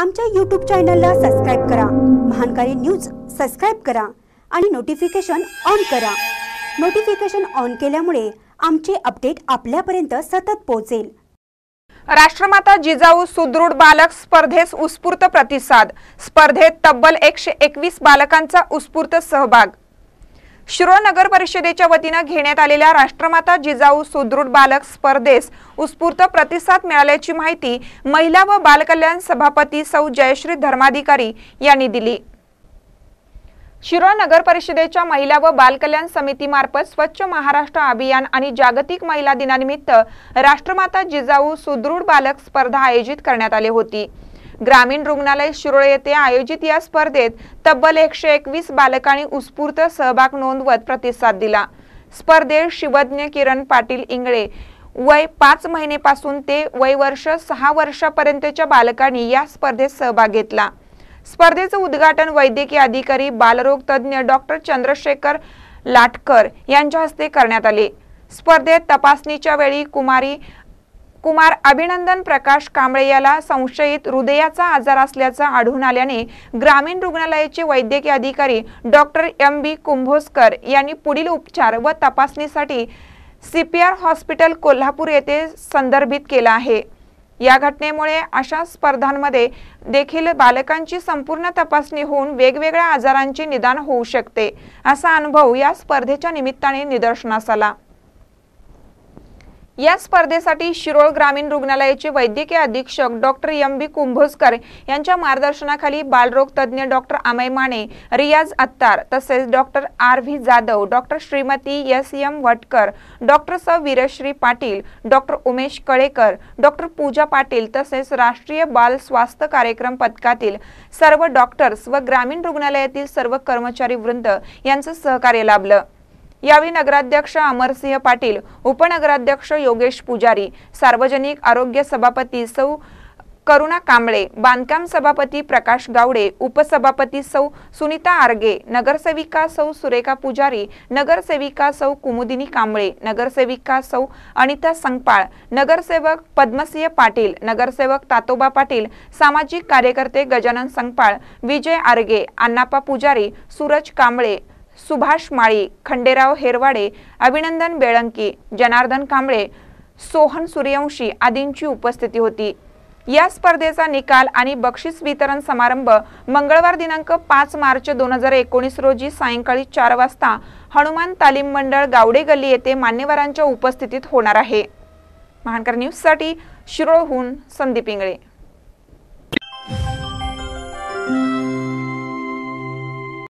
आमच्या यूट्यूब चॅनलला सबस्क्राईब करा महानकारी न्यूज सबस्क्राईब करा आणि नोटिफिकेशन ऑन करा नोटिफिकेशन ऑन केल्यामुळे आमचे अपडेट आपल्यापर्यंत सतत पोहोचेल राष्ट्रमाता जिजाऊ सुदृढ बालक स्पर्धेस उत्स्फूर्त प्रतिसाद स्पर्धेत तब्बल एकशे एकवीस बालकांचा उत्स्फूर्त सहभाग शिरोळ नगर परिषदेच्या वतीनं घेण्यात आलेल्या राष्ट्रमाता जिजाऊ सुदृढ बालक स्पर्धेस उत्स्फूर्त प्रतिसाद मिळाल्याची माहिती महिला व बालकल्याण सभापती सौ जयश्री धर्माधिकारी यांनी दिली शिरोळ नगर परिषदेच्या महिला व बालकल्याण समितीमार्फत स्वच्छ महाराष्ट्र अभियान आणि जागतिक महिला दिनानिमित्त राष्ट्रमाता जिजाऊ सुदृढ बालक स्पर्धा आयोजित करण्यात आली होती ग्रामीण रुग्णालय शिरोळे येथे आयोजित या स्पर्धेत तब्बल एकशे एकवीस बालकांनी उत्स्फूर्त सहभाग नोंदवत प्रतिसाद दिला स्पर्धेत शिवज्ञ किरण पाटील इंगळे वय पाच महिनेपासून ते वय वर्ष सहा वर्षापर्यंतच्या बालकांनी या स्पर्धेत सहभाग घेतला स्पर्धेचं उद्घाटन वैद्यकीय अधिकारी बालरोग तज्ज्ञ डॉक्टर चंद्रशेखर लाटकर यांच्या हस्ते करण्यात आले स्पर्धेत तपासणीच्या वेळी कुमारी कुमार अभिनंदन प्रकाश कांबळे याला संशयित हृदयाचा आजार असल्याचं आढळून आल्याने ग्रामीण रुग्णालयाचे वैद्यकीय अधिकारी डॉक्टर एम बी कुंभोसकर यांनी पुढील उपचार व तपासणीसाठी सीपीआर हॉस्पिटल कोल्हापूर येथे संदर्भित केला आहे या घटनेमुळे अशा स्पर्धांमध्ये देखील बालकांची संपूर्ण तपासणी होऊन वेगवेगळ्या आजारांचे निदान होऊ शकते असा अनुभव या स्पर्धेच्या निमित्ताने निदर्शनास आला या स्पर्धेसाठी शिरोळ ग्रामीण रुग्णालयाचे वैद्यकीय अधीक्षक डॉक्टर एम बी कुंभोजकर यांच्या मार्गदर्शनाखाली बालरोग तज्ज्ञ डॉक्टर अमय माने रियाज अत्तार तसेच doctor R V Jadhav doctor Shrimati S M Vatkar doctor S Virashri Patil doctor Umesh Kalekar doctor Pooja Patil तसेच राष्ट्रीय बाल स्वास्थ्य कार्यक्रम पथकातील सर्व डॉक्टर्स व ग्रामीण रुग्णालयातील सर्व कर्मचारी वृंद यांचं सहकार्य लाभलं यावेळी नगराध्यक्ष अमरसिंह पाटील उपनगराध्यक्ष योगेश पुजारी सार्वजनिक आरोग्य सभापती सौ करुणा कांबळे बांधकाम सभापती प्रकाश गावडे उपसभापती सौ सुनीता आर्गे नगरसेविका सौ सुरेखा पुजारी नगरसेविका सौ कुमुदिनी कांबळे नगरसेविका सौ अनिता संगपाळ नगरसेवक पद्मसिंह पाटील नगरसेवक तातोबा पाटील सामाजिक कार्यकर्ते गजानन संगपाळ विजय आर्गे अण्णाप्पा पुजारी सूरज कांबळे सुभाष माळी खंडेराव हेरवाडे अभिनंदन बेळंकी जनार्दन कांबळे सोहन सूर्यवंशी आदींची उपस्थिती होती या स्पर्धेचा निकाल आणि बक्षीस वितरण समारंभ मंगळवार दिनांक पाच मार्च दोन हजार एकोणीस रोजी सायंकाळी चार वाजता हनुमान तालीम मंडळ गावडे गल्ली येथे मान्यवरांच्या उपस्थितीत होणार आहे महानकर न्यूजसाठी शिरोळहून संदीप इंगळे